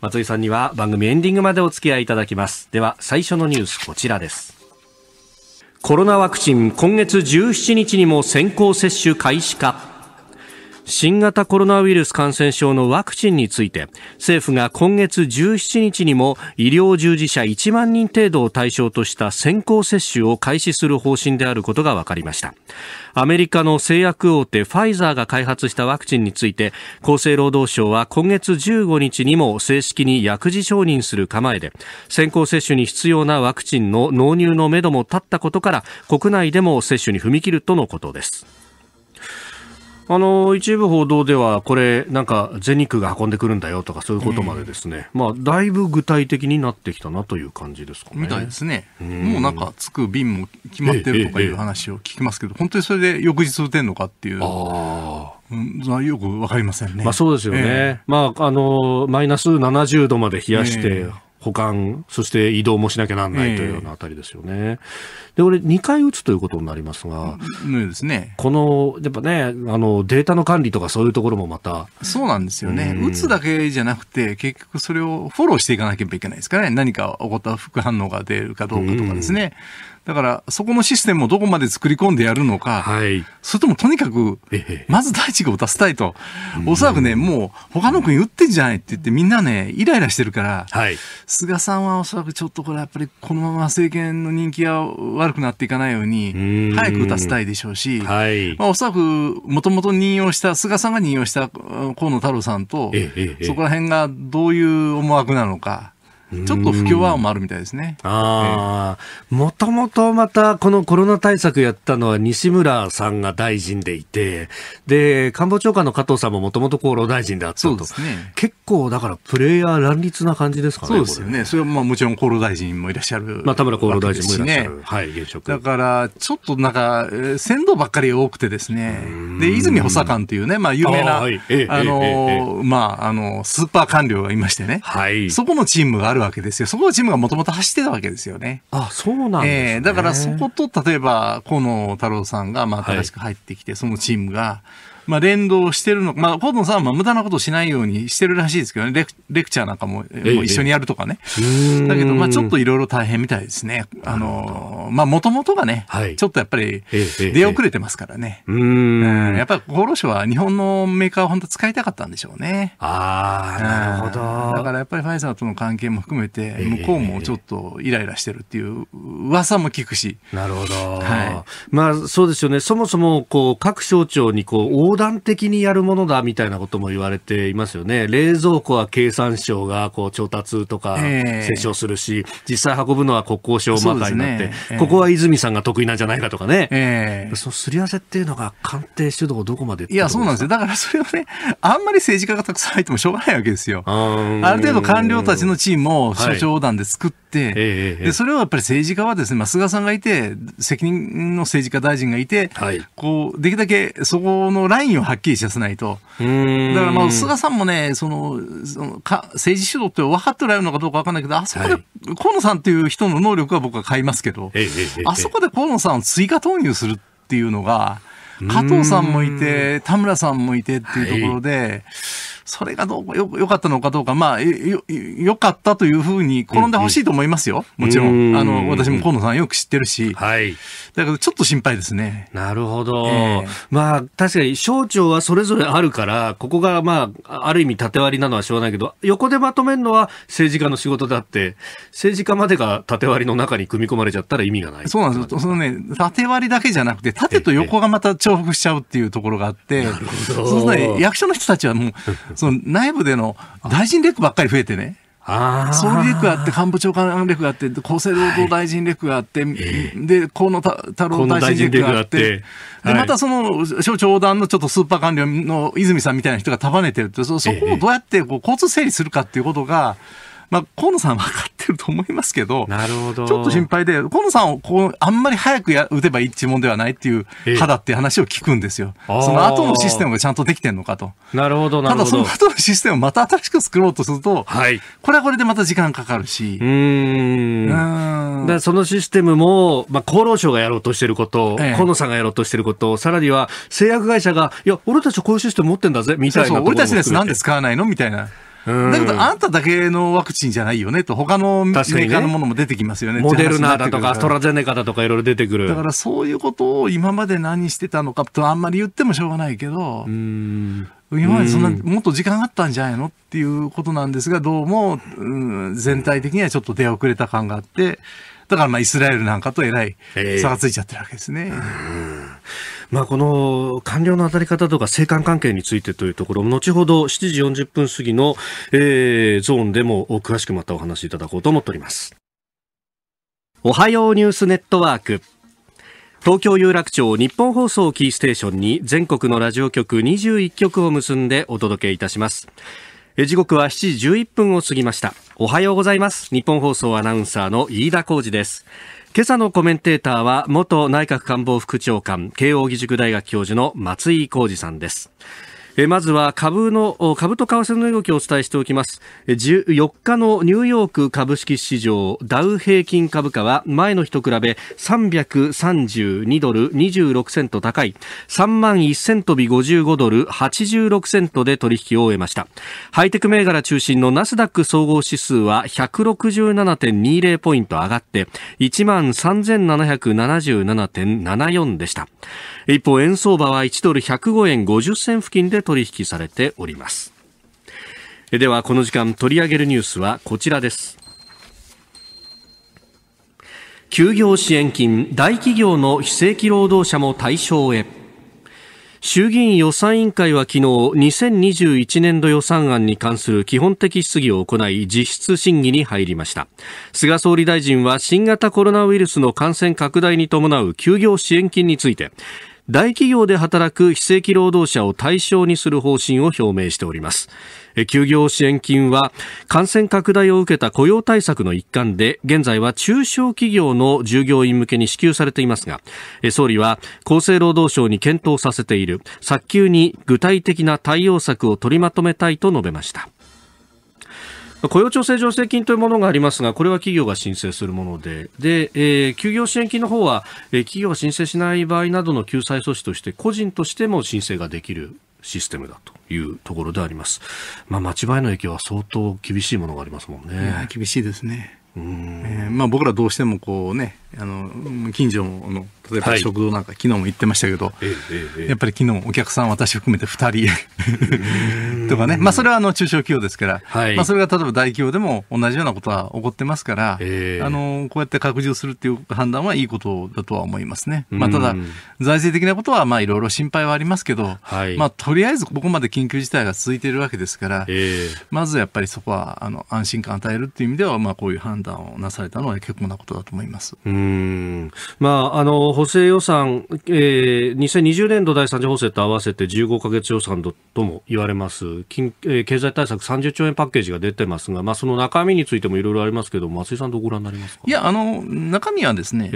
松井さんには番組エンディングまでお付き合いいただきますでは最初のニュースこちらですコロナワクチン今月17日にも先行接種開始か新型コロナウイルス感染症のワクチンについて政府が今月17日にも医療従事者1万人程度を対象とした先行接種を開始する方針であることが分かりましたアメリカの製薬大手ファイザーが開発したワクチンについて厚生労働省は今月15日にも正式に薬事承認する構えで先行接種に必要なワクチンの納入のめども立ったことから国内でも接種に踏み切るとのことですあの一部報道では、これ、なんか全日空が運んでくるんだよとか、そういうことまでですね、うん、まあ、だいぶ具体的になってきたなという感じですかね。みたいですね、うん、もうなんか、着く便も決まってるとかいう話を聞きますけど、ええ、本当にそれで翌日打てるのかっていう。あうん、よくわかりませんね。まあそうですよね。え、まあ、あの、マイナス70度まで冷やして、保管、そして移動もしなきゃなんないというようなあたりですよね。で、これ2回打つということになりますが、うんですね、この、やっぱね、あの、データの管理とかそういうところもまた。そうなんですよね。うん、打つだけじゃなくて、結局それをフォローしていかなければいけないですからね。何か起こった副反応が出るかどうかとかですね。うんだからそこのシステムをどこまで作り込んでやるのか、はい、それともとにかく、まず第一号を出したいと、おそらくね、もう他の国打ってんじゃないって言って、みんなね、イライラしてるから、はい、菅さんはおそらくちょっとこれ、やっぱりこのまま政権の人気が悪くなっていかないように、早く打たせたいでしょうし、はい、まあ、おそらくもともと任用した、菅さんが任用した河野太郎さんと、そこら辺がどういう思惑なのか。ちょっと不協和音もあるみたいですね。ああ、もともとまたこのコロナ対策やったのは西村さんが大臣でいて、で、官房長官の加藤さんももともと厚労大臣であったと。そうですね。結構だからプレイヤー乱立な感じですかね。そうですよね。それはまあもちろん厚労大臣もいらっしゃる、まあ田村厚労大臣もいらっしゃる。ね、はい、現職。だから、ちょっとなんか、先導ばっかり多くてですね。で、泉補佐官っていうね、まあ有名な、あ,、はい、あの、まあ、あの、スーパー官僚がいましてね。はい。そこのチームがあるるわけですよ。そこはジムがもともと走ってたわけですよね。あ、そうなんですね。えー、だからそこと、例えば、河野太郎さんが、まあ、新しく入ってきて、はい、そのチームが、まあ、連動してるのか、まあ、コードンさんは無駄なことしないようにしてるらしいですけどね、レクレクチャーなんかも一緒にやるとかね。だけど、まあ、ちょっといろいろ大変みたいですね。あの、まあ、もともとがね、はい、ちょっとやっぱり出遅れてますからね。うん。やっぱり厚労省は日本のメーカーを本当使いたかったんでしょうね。ああ、なるほど。だからやっぱりファイザーとの関係も含めて、向こうもちょっとイライラしてるっていう噂も聞くし。なるほど。はい。まあ、そうですよね。そもそも、こう、各省庁に、こう、断的にやるものだみたいなことも言われていますよね。冷蔵庫は経産省がこう調達とか接触するし、実際運ぶのは国交省またになって、ね、ここは泉さんが得意なんじゃないかとかね。そのすり合わせっていうのが官邸主導どこまでいや、そうなんですよ。だからそれをね、あんまり政治家がたくさん入ってもしょうがないわけですよ。ある程度官僚たちのチームを首長団で作って、はい、えー、でそれをやっぱり政治家はですね、まあ、菅さんがいて責任の政治家大臣がいて、はい、こうできるだけそこのラインをはっきりさせないとだからまあ菅さんもねそのそのか政治主導って分かっておられるのかどうか分かんないけどあそこで河野さんという人の能力は僕は買いますけど、えー、あそこで河野さんを追加投入するっていうのが加藤さんもいて田村さんもいてっていうところで。はいそれがどうもよかったのかどうか、まあ、よ、よかったというふうに転んでほしいと思いますよ。うんうん、もちろん。あの、私も河野さんよく知ってるし。はい。だけど、ちょっと心配ですね。なるほど。えー、まあ、確かに省庁はそれぞれあるから、ここがまあ、ある意味縦割りなのはしょうがないけど、横でまとめるのは政治家の仕事だって、政治家までが縦割りの中に組み込まれちゃったら意味がない。そうなんですよ。そのね、縦割りだけじゃなくて、縦と横がまた重複しちゃうっていうところがあって、えそうすね、役所の人たちはもう、その内部での大臣レクばっかり増えてね。総理レクがあって官房長官レクがあって厚生労働大臣レクがあって、はい、で河野太郎大臣レクがあって、でまたその省庁団のちょっとスーパー官僚の泉さんみたいな人が束ねてるってそこをどうやってこう交通整理するかっていうことが。えまあ、河野さん分かってると思いますけど、なるほど。ちょっと心配で、河野さんをこう、あんまり早くや打てば一んではないっていう派だって話を聞くんですよ。その後のシステムがちゃんとできてるのかと。なるほど、なるほど。ただ、その後のシステムをまた新しく作ろうとすると、はい。これはこれでまた時間かかるし。うん。だそのシステムも、まあ、厚労省がやろうとしてること、ええ、河野さんがやろうとしてること、さらには製薬会社が、いや、俺たちこういうシステム持ってんだぜ、みたいなそうそう。俺たちのやつなんで使わないのみたいな。だけど、あんただけのワクチンじゃないよねと、他のメーカーのものも出てきますよねねモデルナだとか、アストラゼネカだとか、いろいろ出てくる。だから、そういうことを今まで何してたのかと、あんまり言ってもしょうがないけど、うん今までそんな、もっと時間あったんじゃないのっていうことなんですが、どうも、うん、全体的にはちょっと出遅れた感があって、だからまあイスラエルなんかとえらい差がついちゃってるわけですね。まあ、この官僚の当たり方とか政官関係についてというところ、後ほど7時40分過ぎの、えー、ゾーンでも詳しくまたお話しいただこうと思っております。おはようニュースネットワーク。東京有楽町日本放送キーステーションに全国のラジオ局21局を結んでお届けいたします。時刻は7時11分を過ぎました。おはようございます。日本放送アナウンサーの飯田浩二です。今朝のコメンテーターは元内閣官房副長官慶應義塾大学教授の松井浩二さんですえまずは株の株と為替の動きをお伝えしておきます14日のニューヨーク株式市場ダウ平均株価は前の日と比べ332ドル26セント高い3万1セントビ55ドル86セントで取引を終えましたハイテク銘柄中心のナスダック総合指数は167.20ポイント上がって1万3777.74でした一方円相場は1ドル105円50銭付近で取引されておりますではこの時間取り上げるニュースはこちらです休業支援金大企業の非正規労働者も対象へ衆議院予算委員会は昨日2021年度予算案に関する基本的質疑を行い実質審議に入りました菅総理大臣は新型コロナウイルスの感染拡大に伴う休業支援金について大企業で働く非正規労働者を対象にする方針を表明しております休業支援金は感染拡大を受けた雇用対策の一環で現在は中小企業の従業員向けに支給されていますが総理は厚生労働省に検討させている早急に具体的な対応策を取りまとめたいと述べました雇用調整助成金というものがありますが、これは企業が申請するもので、で、えー、休業支援金の方は、えー、企業が申請しない場合などの救済措置として、個人としても申請ができるシステムだというところであります。まあ、町場への影響は相当厳しいものがありますもんね。厳しいですね。うんえー、まあ僕らどうしてもこうね、あの近所の例えば食堂なんか、はい、昨日も行ってましたけど、ええ、やっぱり昨日お客さん私含めて2人 とかね、まあ、それはあの中小企業ですから、はい、まあ、それが例えば大企業でも同じようなことは起こってますから、ええ、あのこうやって拡充するっていう判断はいいことだとは思いますね、まあ、ただ財政的なことはいろいろ心配はありますけど、はい、まあ、とりあえずここまで緊急事態が続いているわけですから、ええ、まずやっぱりそこはあの安心感与えるっていう意味では、まあ、こういう判断をなされたのは結構なことだと思います。うんうんまあ、あの補正予算、えー、2020年度第3次補正と合わせて15か月予算とも言われます金、えー、経済対策30兆円パッケージが出てますが、まあ、その中身についてもいろいろありますけど松井さん、どうご覧になりますかいやあの中身はですね、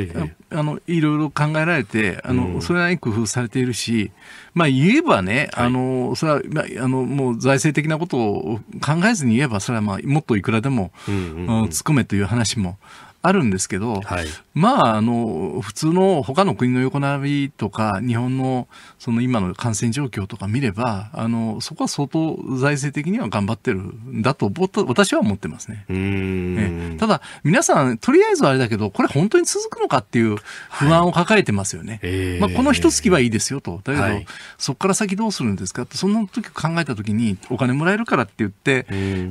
あのいろいろ考えられてあの、それなりに工夫されているし、まあ、言えばね、あの、それは、まあ、あのもう財政的なことを考えずに言えば、それは、まあ、もっといくらでも、うんうん、突っ込めという話も。あるんですけど、はい、まあ、あの、普通の他の国の横並びとか、日本のその今の感染状況とか見れば、あの、そこは相当財政的には頑張ってるんだと、私は思ってますね。ねただ、皆さん、とりあえずあれだけど、これ本当に続くのかっていう不安を抱えてますよね。はい、まあ、この一月はいいですよと。だけど、はい、そこから先どうするんですかって、そんな時考えた時に、お金もらえるからって言って、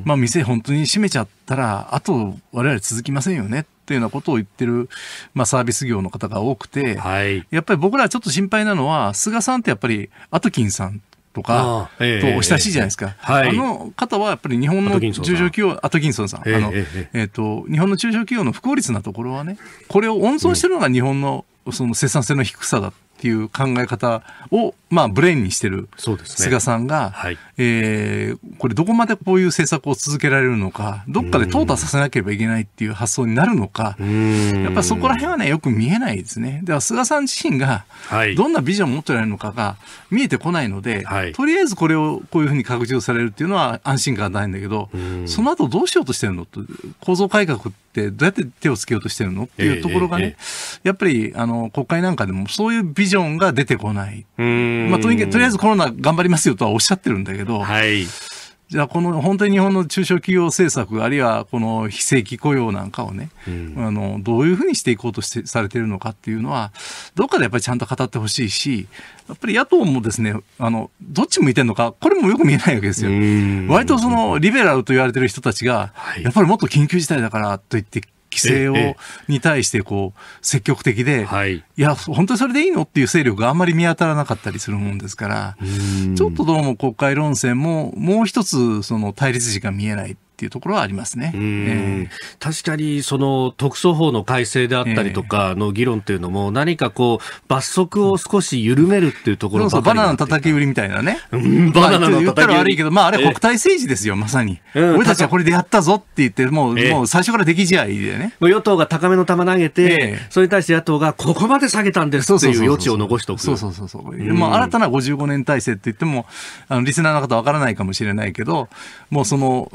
まあ、店本当に閉めちゃったら、あと我々続きませんよねていうようなことを言ってる、まあ、サービス業の方が多くて、はい、やっぱり僕らちょっと心配なのは、菅さんってやっぱり、アトキンさんとか、とお親しいじゃないですか。はい、あの方はやっぱり日本の中小企業、アトキンソンさん、あの、えっ、と、日本の中小企業の不効率なところはね、これを温存してるのが日本のその生産性の低さだっていう考え方を、まあ、ブレインにしてる菅さんが、ねはい、えー、これどこまでこういう政策を続けられるのかどっかで淘汰させなければいけないっていう発想になるのかやっぱそこら辺はねよく見えないですね。だから菅さん自身がどんなビジョンを持ってられるのかが見えてこないので、はい、とりあえずこれをこういうふうに拡充されるっていうのは安心感ないんだけどその後どうしようとしてるのと構造改革ってどうやって手をつけようとしてるのっていうところがね、えーえー、やっぱりあの国会なんかでもそういうビジョンジョンが出てこない。まあ、とにかく、とりあえずコロナ頑張りますよとはおっしゃってるんだけど、はい。じゃあ、この本当に日本の中小企業政策、あるいはこの非正規雇用なんかをね、うん、あのどういうふうにしていこうとしてされてるのかっていうのは、どっかでやっぱりちゃんと語ってほしいし、やっぱり野党もですね、あのどっち向いてるのか、これもよく見えないわけですよ。割とそのリベラルと言われてる人たちが、やっぱりもっと緊急事態だからと言って、規制をに対してこう積極的で、はい、いや本当にそれでいいのっていう勢力があんまり見当たらなかったりするもんですからちょっとどうも国会論戦ももう一つその対立しが見えないっていうところはありますね、えー、確かにその特措法の改正であったりとかの議論っていうのも、何かこう、罰則を少し緩めるっていうところがバナナの叩き売りみたいなね、バナナの叩き売り、まあ、言ったら悪いけど、まあ、あれ、国体政治ですよ、まさに、俺たちはこれでやったぞって言って、もう,、もう最初から出来試合でね。与党が高めの球投げて、それに対して野党がここまで下げたんですっていう余地を残しておく。そうそうそうそう。新たな55年体制って言っても、あのリスナーの方わからないかもしれないけど、もうその、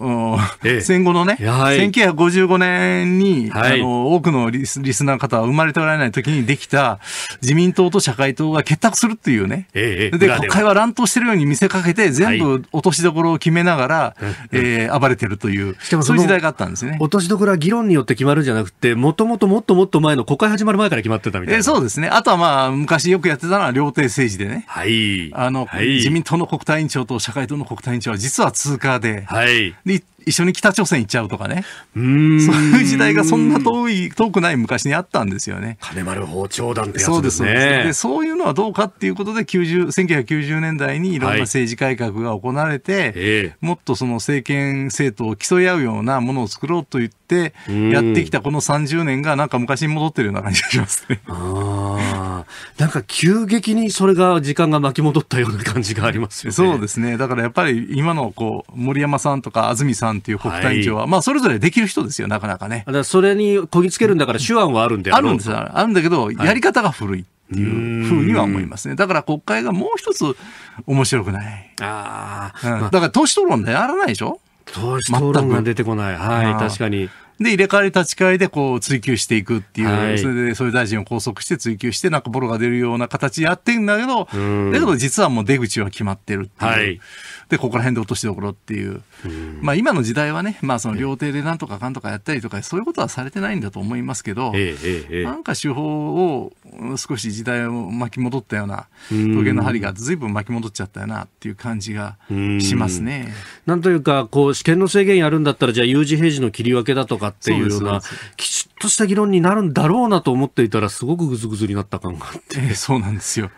ええ、戦後のね、はい、1955年に、はい、あの多くのリスリスナーの方は生まれておられない時にできた自民党と社会党が結託するっていうね、ええ、で国会は乱闘してるように見せかけて全部落としどころを決めながら、はい、えー、暴れてるという、そういう時代があったんですね落としどころは議論によって決まるんじゃなくてもともともっともっと前の国会始まる前から決まってたみたいな、えー、そうですねあとはまあ昔よくやってたのは料亭政治でね、はい、あの、はい、自民党の国対委員長と社会党の国対委員長は実は通過で、はい、で一緒に北朝鮮行っちゃうとかねうん。そういう時代がそんな遠い遠くない昔にあったんですよね金丸包丁団ってやつですねそうでそういうのはどうかっていうことで90 1990年代にいろんな政治改革が行われて、はい、もっとその政権政党を競い合うようなものを作ろうといってってやってきたこの30年がなんか昔に戻ってるような感じがしますね。あなんか急激にそれが時間が巻き戻ったような感じがありますよね。そうですね。だからやっぱり今のこう森山さんとか安住さんっていう国対委員長は、はい、まあそれぞれできる人ですよ、なかなかね。だからそれにこぎつけるんだから手腕はあるんよあるんですあるんだけど、やり方が古い。いっていうふうには思いますね。だから国会がもう一つ面白くない。ああ、うん、だから党首討論でやらないでしょ党首討論が出てこない。はい、確かに。で、入れ替わり立ち替えでこう追求していくっていう、はい、それでそういう大臣を拘束して追求して、なんかボロが出るような形やってんだけど、だけど実はもう出口は決まってるっていう。はいでここら辺で落としておころっていう、うん、まあ、今の時代はね、まあ、その料亭でなんとかかんとかやったりとかそういうことはされてないんだと思いますけど、えええ、なんか手法を少し時代を巻き戻ったような時計の針がずいぶん巻き戻っちゃったよなっていう感じがしますね。んなんというかこう試験の制限やるんだったらじゃあ有事平時の切り分けだとかっていうようなきちっとした議論になるんだろうなと思っていたらすごくぐずぐずになった感があって、そうなんですよ。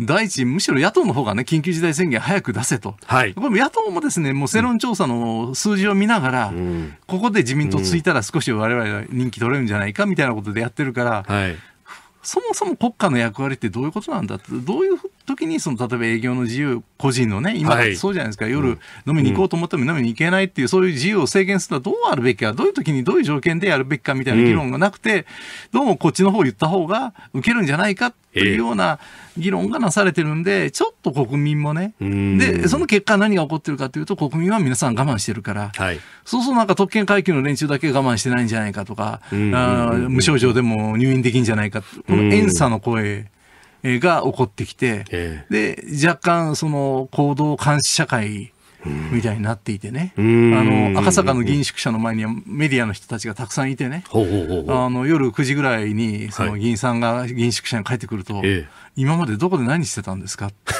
第一むしろ野党の方がね緊急事態宣言早く出せと、はいはい、これも野党もですねもう世論調査の数字を見ながら、うん、ここで自民党ついたら少し我々は人気取れるんじゃないかみたいなことでやってるから、はい、そもそも国家の役割ってどういうことなんだどういう時にその例えば営業の自由個人のね今そうじゃないですか、夜飲みに行こうと思っても飲みに行けないっていう、うん、そういう自由を制限するのはどうあるべきかどういう時にどういう条件でやるべきかみたいな議論がなくて、うん、どうもこっちの方言った方が受けるんじゃないかっていうような議論がなされてるんで、ちょっと国民もね、うん、でその結果何が起こってるかというと国民は皆さん我慢してるから、はい、そうするとなんか特権階級の連中だけ我慢してないんじゃないかとか、うん、あ無症状でも入院できんじゃないかこの遠差の声。が起こってきて、で、若干その行動監視社会、みたいになっていてね、あの赤坂の議員宿舎の前にはメディアの人たちがたくさんいてね、ほうほうほうあの夜9時ぐらいにその議員さんが議員宿舎に帰ってくると、はい、今までどこで何してたんですかって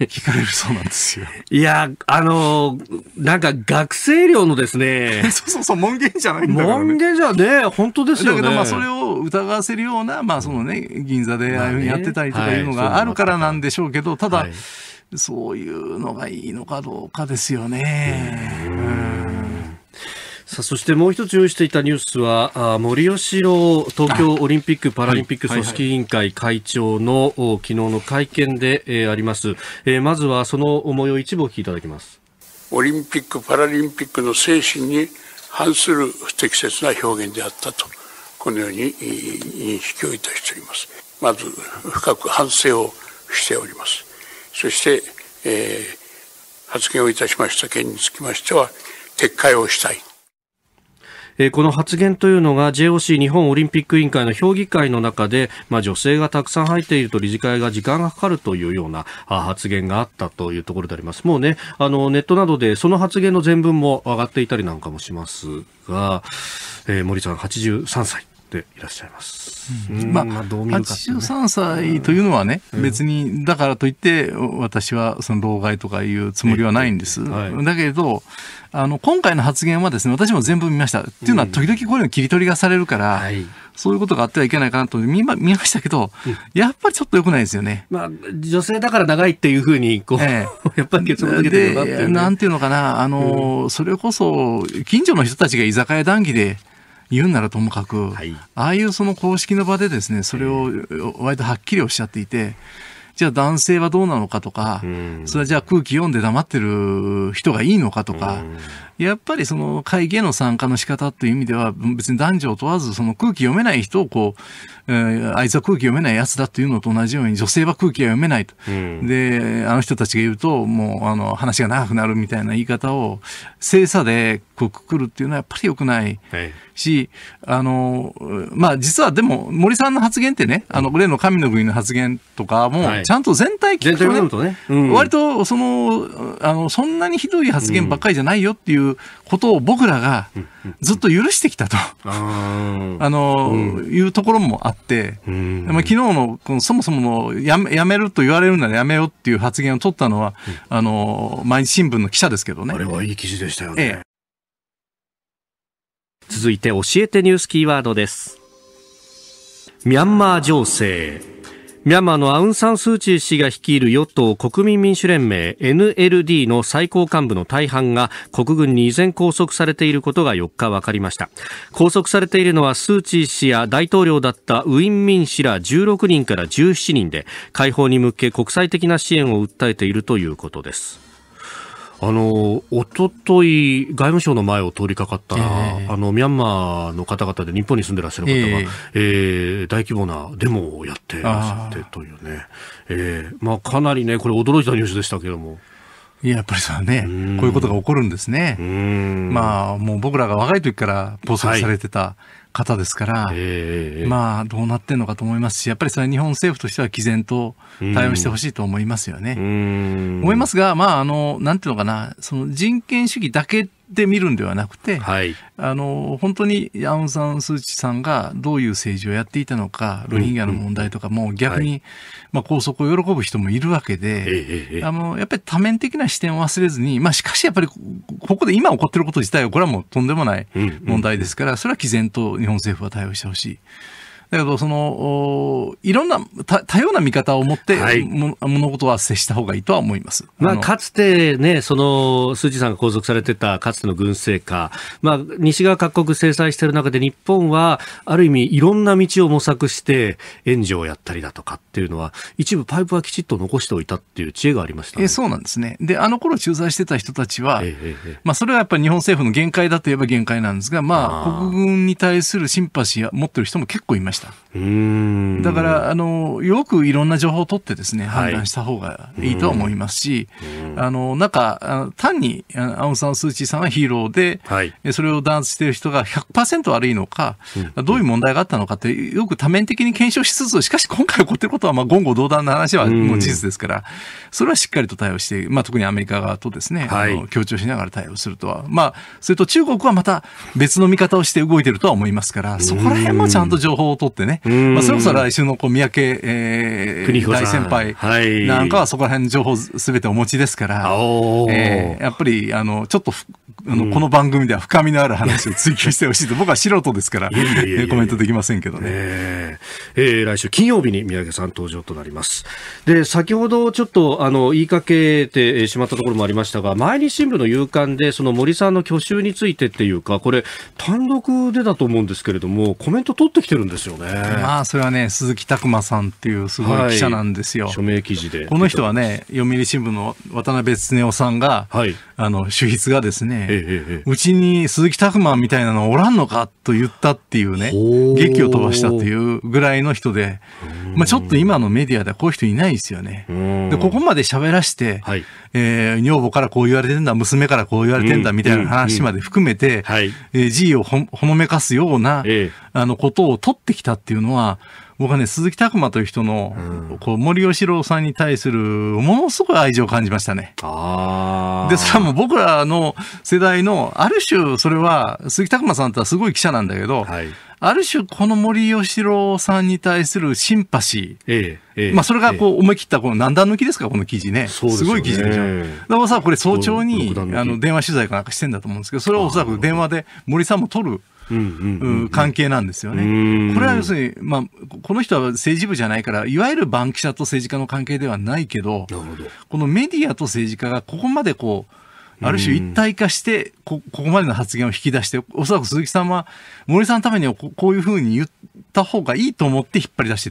聞かれるそうなんですよ。いや、あのー、なんか学生寮のですね。そうそうそう、門限じゃないんだからね。門限じゃね、本当ですよね。だけど、まあ、それを疑わせるような、まあ、そのね、銀座でああいうふうにやってたりとかいうのがあるからなんでしょうけど、ただ、はい、そういうのがいいのかどうかですよね。うんさあそしてもう一つ用意していたニュースは、あ森喜朗東京オリンピック・パラリンピック組織委員会会長の、はいはい、昨日の会見で、えー、あります、えー、まずはその思いを一部お聞きいただきます。オリンピック・パラリンピックの精神に反する不適切な表現であったと、このように認識をいたしております。まず、深く反省をしております。そして、えー、発言をいたしました件につきましては、撤回をしたい。えー、この発言というのが JOC 日本オリンピック委員会の評議会の中で、まあ、女性がたくさん入っていると理事会が時間がかかるというような発言があったというところでありますもうねあのネットなどでその発言の全文も上がっていたりなんかもしますが、えー、森さん83歳ていらっしゃいます。まあ、まあ、どうね、83歳というのはね、別にだからといって私はその老害とかいうつもりはないんです。はい、だけどあの今回の発言はですね私も全部見ました。っていうのは時々こういうの切り取りがされるから。はいそういうことがあってはいけないかなと見ま見ましたけど、やっぱりちょっとよくないですよね。まあ、女性だから長いっていうふうに、こう、ええ、やっぱり結論付けてるなっていう、ね、なんていうのかな、あの、うん、それこそ、近所の人たちが居酒屋談義で、言うならともかく、はい、ああいうその公式の場でですねそれを割とはっきりおっしゃっていて。じゃあ男性はどうなのかとか、それはじゃあ空気読んで黙ってる人がいいのかとか、やっぱりその会議への参加の仕方という意味では、別に男女を問わず、その空気読めない人をこう、えー、あいつは空気読めないやつだというのと同じように、女性は空気は読めないと。うん、で、あの人たちが言うと、もうあの話が長くなるみたいな言い方を、精査でこうくくるっていうのはやっぱり良くないし、はい、あの、まあ実はでも、森さんの発言ってね、あの、例の神の国の発言とかも、ちゃんと全体聞くとね、はい、とね、うん、割とその、あの、そんなにひどい発言ばっかりじゃないよっていう、いうことを僕らがずっと許してきたと、あの、うん、いうところもあって、うん、まあ、昨日のこのそもそものやめやめると言われるならやめようっていう発言を取ったのは、うん、あの毎日新聞の記者ですけどね。あれはいい記事でしたよね。ええ、続いて教えてニュースキーワードです。ミャンマー情勢ミャンマーのアウン・サン・スー・チー氏が率いる与党国民民主連盟 NLD の最高幹部の大半が国軍に依然拘束されていることが4日分かりました拘束されているのはスー・チー氏や大統領だったウィン・ミン氏ら16人から17人で解放に向け国際的な支援を訴えているということですあの、おととい、外務省の前を通りかかったら、えー、あの、ミャンマーの方々で日本に住んでらっしゃる方が、えー、えー、大規模なデモをやってらっしゃってというね、えー、まあ、かなりね、これ驚いたニュースでしたけども。いや、やっぱりさね、こういうことが起こるんですね。まあ、もう僕らが若い時から暴走されてた、はい方ですから、えー、まあどうなってんのかと思いますしやっぱりそれは日本政府としては毅然と対応してほしいと思いますよね。思いますがまああのなんていうのかなその人権主義だけで見るんではなくて、はい、あの本当にアウン・サン・スー・チさんがどういう政治をやっていたのかロヒンギャの問題とかも逆に、まあ、拘束を喜ぶ人もいるわけで、あのやっぱり多面的な視点を忘れずに、まあ、しかしやっぱりここで今起こっていること自体はこれはもうとんでもない問題ですから、それは毅然と日本政府は対応してほしい。だけど、その、いろんな多様な見方を持って、はい、物事は接した方がいいとは思います。まあ、かつてね、その、スー・チーさんが拘束されてたかつての軍政下、まあ、西側各国制裁している中で日本は、ある意味いろんな道を模索して、援助をやったりだとかっていうのは、一部パイプはきちっと残しておいたっていう知恵がありました、ね、えそうなんですね。で、あの頃駐在してた人たちは、えええ、まあ、それはやっぱり日本政府の限界だといえば限界なんですが、まあ、あ国軍に対するシンパシーを持ってる人も結構いました。した。だから、あの、よくいろんな情報を取ってですね、判断した方がいいと思いますし、はい、あの、なんか、単にアウン・サン・スー・チーさんはヒーローで、はい、それを弾圧している人が100%悪いのか、どういう問題があったのかって、よく多面的に検証しつつ、しかし今回起こってることは、まあ、言語道断の話はもう事実ですから、それはしっかりと対応して、まあ、特にアメリカ側とですね、はい、強調しながら対応するとは、まあ、それと中国はまた別の見方をして動いてるとは思いますから、そこら辺もちゃんと情報を取取ってね、まあ、それこそ来週のこう三宅、えー、大先輩なんかはそこら辺の情報すべてお持ちですから、はい、えー、やっぱりあのちょっとあの、この番組では深みのある話を追求してほしいと、僕は素人ですから、コメントできませんけどね。えー、えー、来週金曜日に三宅さん登場となります。で、先ほどちょっと、あの、言いかけてしまったところもありましたが、毎日新聞の夕刊で、その森さんの去就についてっていうか、これ、単独でだと思うんですけれども、コメント取ってきてるんですよよね。まあそれはね鈴木拓磨さんっていうすごい記者なんですよ。はい、署名記事でこの人はね読売新聞の渡辺恒夫さんが、はい、あの主筆がですね、ええ、うちに鈴木拓磨みたいなのおらんのかと言ったっていうね劇を飛ばしたっていうぐらいの人で、まあ、ちょっと今のメディアではこういう人いないですよね。でここまで喋らして、はいえー、女房からこう言われてんだ、娘からこう言われてんだ、みたいな話まで含めて、えー、G をほほのめかすような、あのことを取ってきたっていうのは、僕はね、鈴木拓磨という人の、うん、こう森喜朗さんに対する、ものすごい愛情を感じましたね。で、それはもう僕らの世代の、ある種、それは、鈴木拓磨さんとはすごい記者なんだけど、はい、ある種、この森喜朗さんに対するシンパシー。えええ、まあ、それがこう思い切った、この何段抜きですか、この記事ね。すねすごい記事でしょ。だからさ、これ早朝に、あの、電話取材かなんかしてんだと思うんですけど、それはおそらく電話で森さんも取る。関係なんですよね。これは要するに、まあ、この人は政治部じゃないから、いわゆる番記者と政治家の関係ではないけど、どこのメディアと政治家がここまでこう、ある種一体化してこ、ここまでの発言を引き出して、おそらく鈴木さんは、森さんのためにはこういうふうに言った方がいいと思って引っ張り出して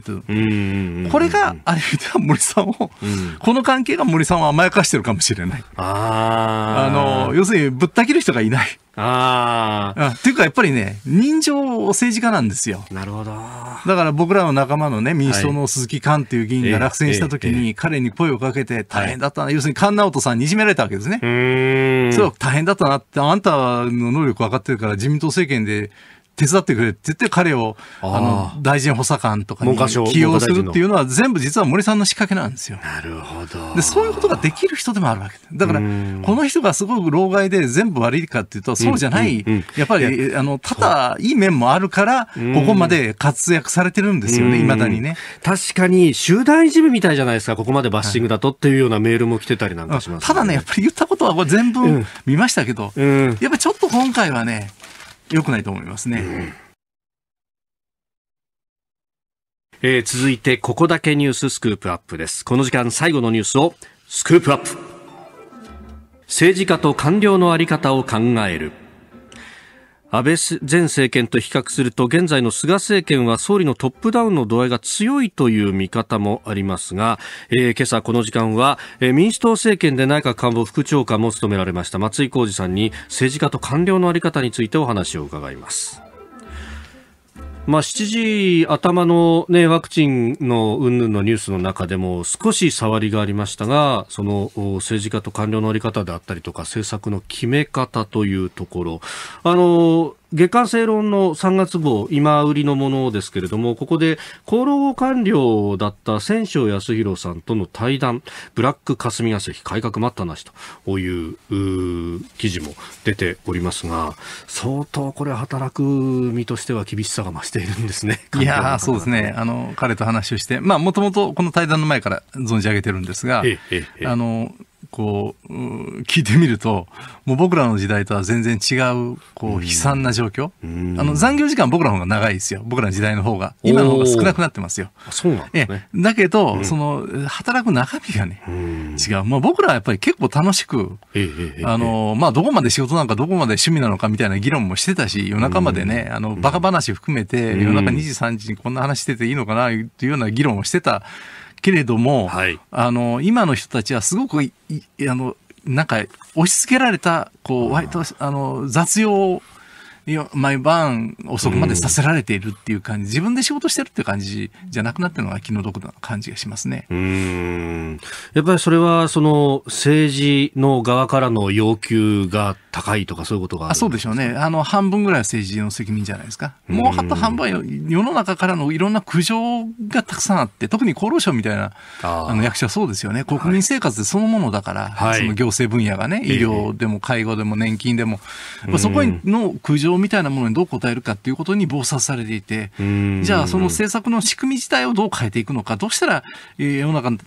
た。これが、あれでは森さんを、うん、この関係が森さんを甘やかしてるかもしれない。ああの、要するにぶった切る人がいない。ああ。っていうかやっぱりね、人情政治家なんですよ。なるほど。だから僕らの仲間のね、民主党の鈴木寛っていう議員が落選した時に、彼に声をかけて大変だったな、はい、要するに菅直人さんにいじめられたわけですね。そう、大変だったなって、あんたの能力分かってるから自民党政権で手伝ってくれって言って彼をあの大臣補佐官とかに起用するっていうのは全部実は森さんの仕掛けなんですよ。なるほど。で、そういうことができる人でもあるわけだから、この人がすごく老害で全部悪いかっていうと、そうじゃない、やっぱり、あの、ただいい面もあるから、ここまで活躍されてるんですよね、いまだにね。確かに、集団いじめみたいじゃないですか、ここまでバッシングだとっていうようなメールも来てたりなんかします、ね、ただね、やっぱり言ったことはこれ全文見ましたけど、やっぱりちょっと今回はね、良くないと思いますね。うんえー、続いて、ここだけニューススクープアップです。この時間最後のニュースをスクープアップ。政治家と官僚のあり方を考える。安倍前政権と比較すると現在の菅政権は総理のトップダウンの度合いが強いという見方もありますが、えー、今朝この時間は、えー、民主党政権で内閣官房副長官も務められました松井浩二さんに政治家と官僚の在り方についてお話を伺います。まあ、7時頭の、ね、ワクチンの云々のニュースの中でも少し触りがありましたがその政治家と官僚の在り方であったりとか政策の決め方というところあの月刊正論の3月号、今売りのものですけれども、ここで厚労官僚だった千正康弘さんとの対談、ブラック霞が関改革待ったなしという記事も出ておりますが、相当これ働く身としては厳しさが増しているんですね。いやそうですね。あの、彼と話をして、まあ、もともとこの対談の前から存じ上げてるんですが、えええあの、こう、聞いてみると、もう僕らの時代とは全然違う、こう、悲惨な状況。あの、残業時間僕らの方が長いですよ。僕らの時代の方が。今の方が少なくなってますよ。そうなんですね。だけど、その、働く中身がね、違う。まあ僕らはやっぱり結構楽しく、あの、まあどこまで仕事なのか、どこまで趣味なのかみたいな議論もしてたし、夜中までね、あの、バカ話含めて、夜中2時、3時にこんな話してていいのかな、というような議論をしてた。けれども、はい、あの今の人たちはすごくいあのなんか押し付けられたこう割とあの雑用毎晩遅くまでさせられているっていう感じ、うん、自分で仕事してるっていう感じじゃなくなってるのが気の毒な感じがしますね。うんやっぱりそれはその政治の側からの要求が高いとかそういうことがあそうでしょうね。あの半分ぐらいは政治の責任じゃないですか。もうあと半分は世の中からのいろんな苦情がたくさんあって、特に厚労省みたいなあの役所はそうですよね。国民生活でそのものだから、はい、その行政分野がね、医療でも介護でも年金でも、えー、そこへの苦情みたいなものにどう応えるかっていうことに暴殺されていて、じゃあその政策の仕組み自体をどう変えていくのか、どうしたら世の中の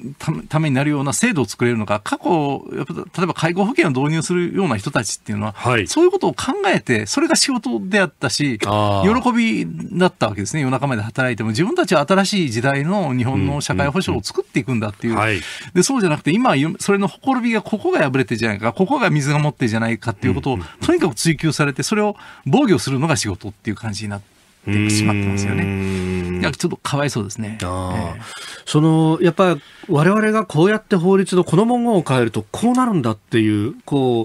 ためになるような制度を作れるのか、過去、例えば介護保険を導入するような人たちっていうのは、はい、そういうことを考えて、それが仕事であったし、喜びだったわけですね、夜中まで働いても、自分たちは新しい時代の日本の社会保障を作っていくんだっていう、でそうじゃなくて、今、それのほころびがここが破れてじゃないか、ここが水が持ってじゃないかっていうことを、とにかく追求されて、それを防御するのが仕事っていう感じになってしまってますよね。いやちょっとかわいそうですね。えー、そのやっぱわれわれがこうやって法律のこの文言を変えるとこうなるんだっていうこ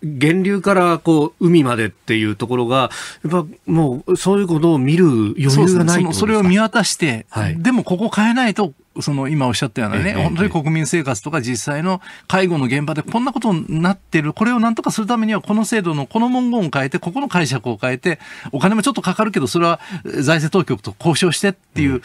う源流からこう海までっていうところが、やっぱもうそういうことを見る余裕がないそ、ね,、それを見渡して、はい、でもここ変えないとその今おっしゃったようなね、本当に国民生活とか実際の介護の現場でこんなことになってる、これをなんとかするためには、この制度のこの文言を変えて、ここの解釈を変えて、お金もちょっとかかるけど、それは財政当局と交渉してっていう、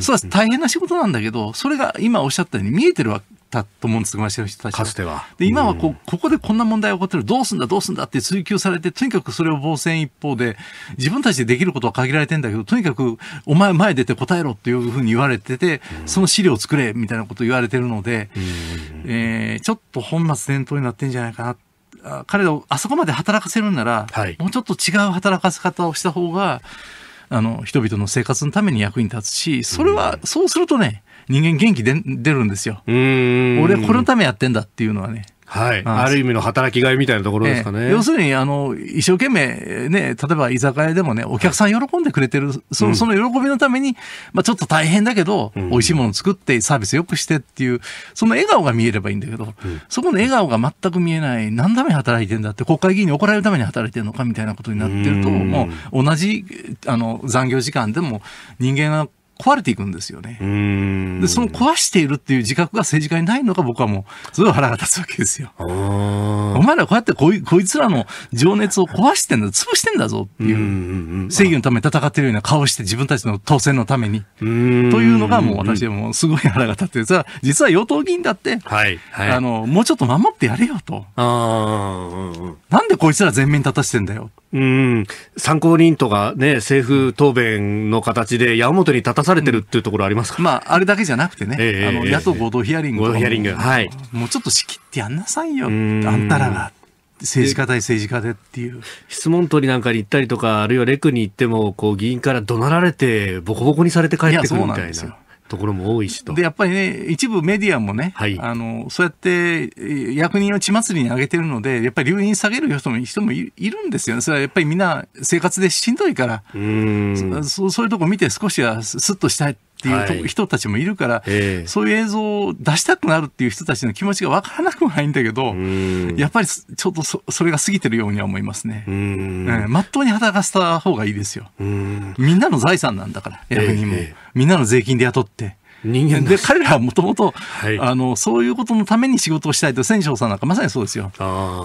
それは大変な仕事なんだけど、それが今おっしゃったように見えてるわったと思うんです昔の人たちかつては。で、今はこ,、うここでこんな問題が起こってる、どうすんだ、どうすんだって追求されて、とにかくそれを防戦一方で、自分たちでできることは限られてんだけど、とにかく、お前前出て答えろっていうふうに言われてて、その資料を作れ、みたいなことを言われてるので、うえー、ちょっと本末転倒になってんじゃないかな。彼をあそこまで働かせるんなら、はい、もうちょっと違う働かせ方をした方が、あの、人々の生活のために役に立つし、それは、そうするとね、人間元気で出るんですよ。俺このためやってんだっていうのはね。はい、ある意味の働きがいみたいなところですかね。えー、要するにあの一生懸命、ね、例えば居酒屋でもねお客さん喜んでくれてる、はい、そのその喜びのために、まあ、ちょっと大変だけど、うん、美味しいもの作ってサービスよくしてっていうその笑顔が見えればいいんだけど、うん、そこの笑顔が全く見えない何のために働いてんだって国会議員に怒られるために働いてるのかみたいなことになってるともう同じあの残業時間でも人間が壊れていくんですよね。で、その壊しているっていう自覚が政治家にないのが僕はもう、すごい腹が立つわけですよ。お前らこうやってこいこいつらの情熱を壊してんだ、潰してんだぞっていう、正義のために戦ってるような顔して自分たちの当選のために。というのがもう私はもうすごい腹が立ってる。は実は与党議員だって、はいはい、あの、もうちょっと守ってやれよと。なんでこいつら全面立たしてんだよ。うん参考人とか、ね、政府答弁の形で矢面に立たされてるっていうところありますか、うん、まあ、あれだけじゃなくてね、えー、あの野党合同ヒアリング合同ヒアリング、はい、もうちょっと仕切ってやんなさいよ、あんたらが。政治家対政治家でっていう質問取りなんかに行ったりとかあるいはレクに行ってもこう議員から怒鳴られてボコボコにされて帰ってくるみたいな。ところも多いしと。で、やっぱりね、一部メディアもね、はい、あの、そうやって役人を血祭りに上げてるので、やっぱり留飲下げる人も人もいるんですよね。それはやっぱりみんな生活でしんどいから、うんそそういうとこ見て少しはスッとしたいっていう、人たちもいるから、えー、そういう映像を出したくなるっていう人たちの気持ちが分からなくもないんだけど、やっぱりちょっとそれが過ぎてるようには思いますね。まっとうに働かせた方がいいですよ。みんなの財産なんだから、役にも、えーえー。みんなの税金で雇って。人間で彼らはもともとそういうことのために仕事をしたいと千長さんなんかまさにそうですよ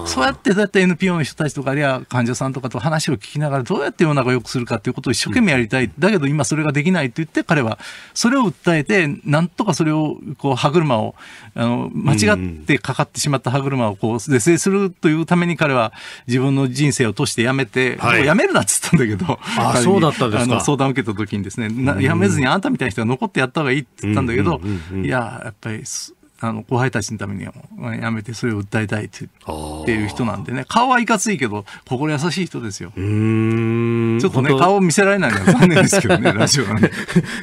そうやってだって NPO の人たちとかあるいは患者さんとかと話を聞きながらどうやって世の中を良くするかということを一生懸命やりたい、うん、だけど今それができないと言って彼はそれを訴えてなんとかそれをこう歯車をあの間違ってかかってしまった歯車をこう是正するというために彼は自分の人生を通してやめて、はい、もうやめるなっつったんだけどあそうだった相談を受けた時にですねやめずにあんたみたいな人が残ってやった方がいいってったんだけど、いややっぱりあの後輩たちのためにはやめてそれを訴えたいってっていう人なんでね顔はいかついけど心優しい人ですよちょっとね顔を見せられないのは残念ですけどね ラジオ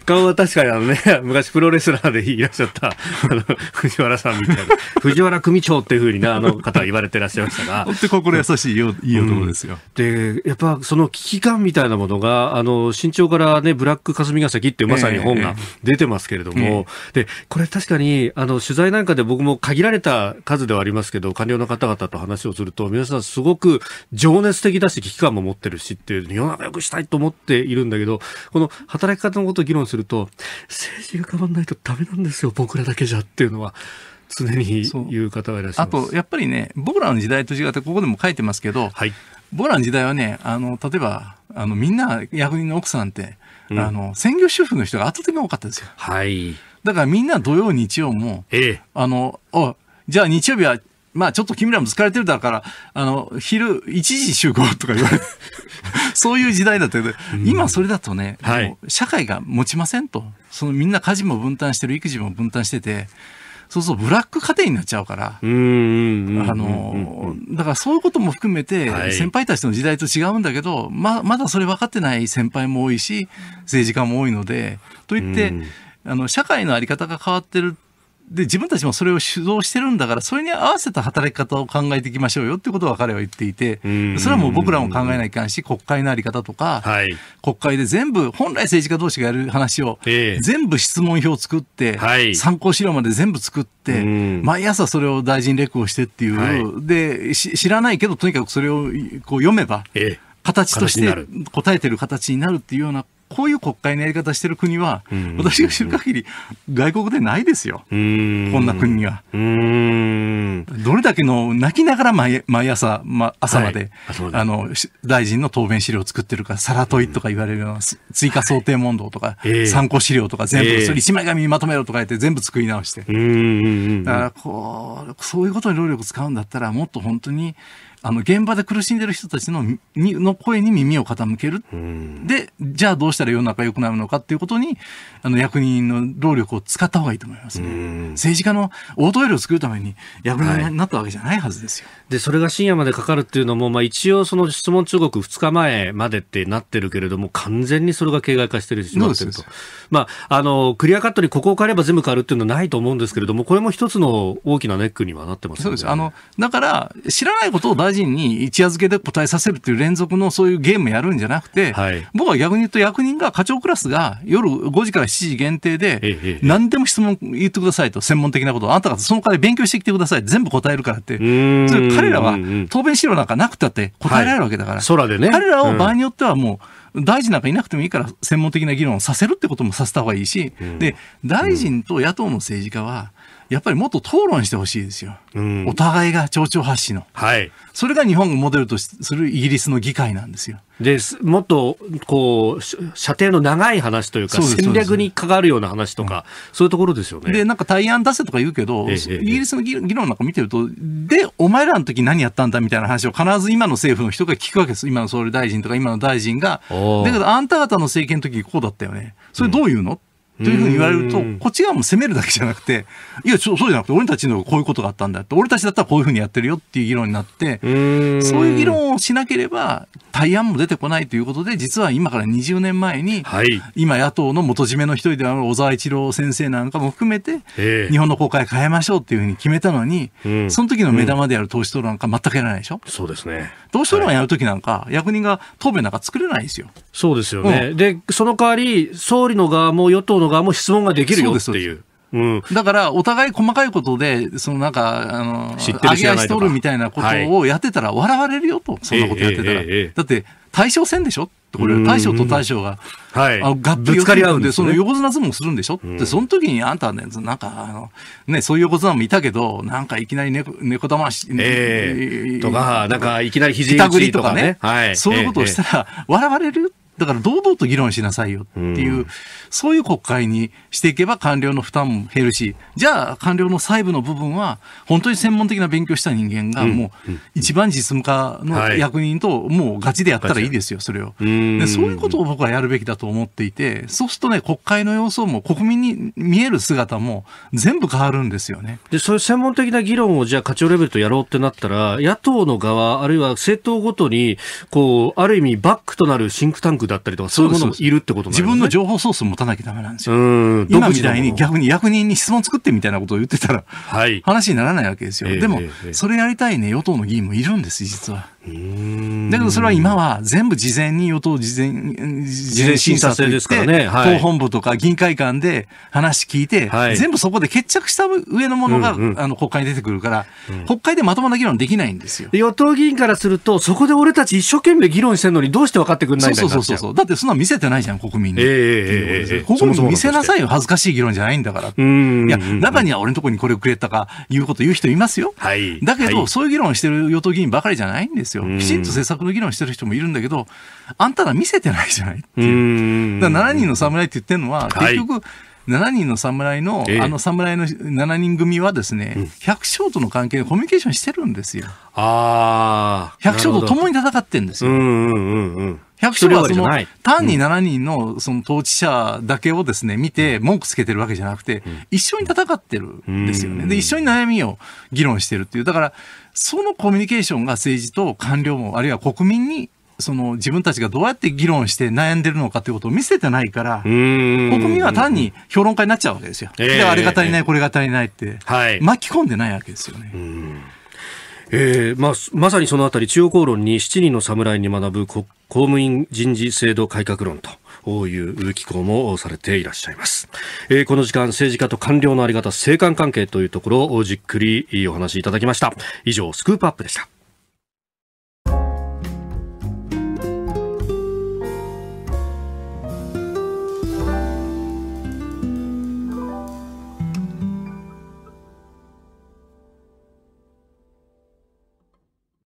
顔は確かにあのね 昔プロレスラーでいらっしゃったあの 藤原さんみたいな藤原組長っていうふうになあの方は言われてらっしゃいましたが本当心優しいよいい男ですよ、でやっぱその危機感みたいなものがあの身長からねブラック霞が関ってまさに本が出てますけれども、えーえー、でこれ確かにあの取材材なんかで僕も限られた数ではありますけど、官僚の方々と話をすると、皆さんすごく情熱的だし、危機感も持ってるしっていう、世の中良くしたいと思っているんだけど、この働き方のことを議論すると、政治が変わんないとダメなんですよ、僕らだけじゃっていうのは。常に言う方がいらっしゃいますあとやっぱりね僕らの時代と違ってここでも書いてますけど、はい、僕らの時代はねあの例えばあのみんな役人の奥さんって、うん、あの専業主婦の人が圧倒的に多かったですよ。はいだからみんな土曜、日曜も、ええ、あの、おじゃあ日曜日は、まあちょっと君らも疲れてるだから、あの、昼1時集合とか言われて、そういう時代だったけど、今それだとね、はい、社会が持ちませんと。そのみんな家事も分担してる、育児も分担してて、そうそう、ブラック家庭になっちゃうから、あの、だからそういうことも含めて、先輩たちの時代と違うんだけど、はい、ま、まだそれ分かってない先輩も多いし、政治家も多いので、といって、うんあの、社会の在り方が変わってる。で、自分たちもそれを主導してるんだから、それに合わせた働き方を考えていきましょうよっていうことは彼は言っていて、それはもう僕らも考えないかんし、国会の在り方とか、はい、国会で全部、本来政治家同士がやる話を、全部質問票を作って、参考資料まで全部作って、毎朝それを大臣レクをしてっていう、はい、で、知らないけど、とにかくそれをこう読めば、え形として答えてる形になるっていうようなこういう国会のやり方してる国は、私が知る限り外国でないですよ。こんな国は。どれだけの泣きながら毎朝、ま、朝まで、はい、あの、大臣の答弁資料を作ってるか、サラトイとか言われるような、追加想定問答とか、えー、参考資料とか全部、えー、それ一枚紙にまとめろとか言って全部作り直して。だからこう、そういうことに労力使うんだったら、もっと本当に、あの、現場で苦しんでる人たちの、に、の声に耳を傾ける。で、じゃあどうしたら世の中良くなるのかっていうことに、あの、役人の労力を使った方がいいと思いますね。政治家の大トイを作るために役人になったわけじゃないはずですよ。はい、で、それが深夜までかかるっていうのも、まあ一応その質問中国2日前までってなってるけれども、完全にそれが形骸化してるしまってると。まあ、あの、クリアカットにここを変えれば全部変わるっていうのはないと思うんですけれども、これも一つの大きなネックにはなってますよね。そうです。あの、だから、知らないことを大臣に一夜漬けで答えさせるっていう連続のそういうゲームやるんじゃなくて、はい、僕は逆に言うと役人が、課長クラスが夜5時から7時限定で、何でも質問言ってくださいと、専門的なことあなたがその代わり勉強してきてください、全部答えるからって、それ彼らは答弁資料なんかなくたって答えられるわけだから、はいね、彼らを場合によってはもう、大臣なんかいなくてもいいから専門的な議論をさせるってこともさせた方がいいし、で大臣と野党の政治家は、うんやっぱりもっと討論してほしいですよ、うん、お互いが町長発信の、はい、それが日本をモデルとするイギリスの議会なんですよ。でもっとこう射程の長い話というか戦略に関わるような話とか、うん、そういうところですよね。でなんか対案出せとか言うけど、イギリスの議論なんか見てるとでお前らの時何やったんだみたいな話を必ず今の政府の人が聞くわけです今の総理大臣とか今の大臣がだけどあんた方の政権の時こうだったよねそれどういうの、うんというふうに言われると、こっち側も責めるだけじゃなくて、いや、そうじゃなくて、俺たちのこういうことがあったんだって、俺たちだったらこういうふうにやってるよっていう議論になって、そういう議論をしなければ、対案も出てこないということで、実は今から20年前に、はい、今野党の元締めの一人である小沢一郎先生なんかも含めて、日本の国会変えましょうっていうふうに決めたのに、その時の目玉である党首討論なんか全くやらないでしょ。そうですね。党首討論やる時なんか、役人が答弁なんか作れないですよ。そうですよね。で、その代わり、総理の側も与党のの側も質問ができるよっていう。うん、だから、お互い細かいことで、そのなんか、あの、知ってる知らないとるみたいなことをやってたら笑われるよと、はい、そんなことやってたら。えーえー、だって、対象戦でしょってこれ、大将と大将が、はい、あ合併ぶつかり合うんで、その横綱相撲するんでしょ、うて、で、その時にあんたね、なんか、あの、ね、そういう横綱もいたけど、なんかいきなり猫、猫玉し、えー、とか、なんかいきなり肘打りとかね、はい、そういうことをしたら、笑われるよだから堂々と議論しなさいよっていう、うん、そういう国会にしていけば官僚の負担も減るし、じゃあ官僚の細部の部分は、本当に専門的な勉強した人間が、もう一番実務家の役人ともうガチでやったらいいですよ、それを。そういうことを僕はやるべきだと思っていて、そうするとね、国会の様相も国民に見える姿も全部変わるんですよね。で、そういう専門的な議論をじゃあ課長レベルとやろうってなったら、野党の側、あるいは政党ごとに、こう、ある意味バックとなるシンクタンクだったりとか、そういうものもいるってことなんですね。自分の情報ソースを持たなきゃダメなんですよ。今みたいに逆に役人に質問作ってみたいなことを言ってたら、はい、話にならないわけですよ。えー、でも、えー、それやりたいね、与党の議員もいるんです、実は。だけどそれは今は全部事前に与党事前、事前審査といって、ねはい、党本部とか議員会館で話聞いて、はい、全部そこで決着した上のものが、うんうん、あの国会に出てくるから、うん、国会でまともな議論できないんですよ。与党議員からすると、そこで俺たち一生懸命議論してるのにどうして分かってくんないんだそうそうそうそう。だってそんな見せてないじゃん、国民に。ええ、ええ。国民に見せなさいよ、恥ずかしい議論じゃないんだから。うんいや、中には俺のところにこれをくれたか、いうこと言う人いますよ。はい、だけど、はい、そういう議論してる与党議員ばかりじゃないんですよ。ですよ。きちんと政策の議論してる人もいるんだけど、あんたら見せてないじゃないっていう。7人の侍って言ってるのは、結局、はい7人の侍の、ええ、あの侍の7人組はですね、うん、百姓との関係でコミュニケーションしてるんですよ。あ百姓と共に戦ってるんですよ。うんうんうん、百姓はその単に7人のその統治者だけをですね、見て文句つけてるわけじゃなくて、うん、一緒に戦ってるんですよね。で、一緒に悩みを議論してるっていう。だから、そのコミュニケーションが政治と官僚も、あるいは国民にその自分たちがどうやって議論して悩んでるのかということを見せてないから、国民は単に評論家になっちゃうわけですよ。えー、あれが足りない、これが足りないって、はい、巻き込んでないわけですよね。えーまあ、まさにそのあたり、中央公論に7人の侍に学ぶ公務員人事制度改革論と。ういう機構もされていらっしゃいます、えー、この時間政治家と官僚のあり方政官関係というところをじっくりお話しいただきました以上スクープアップでした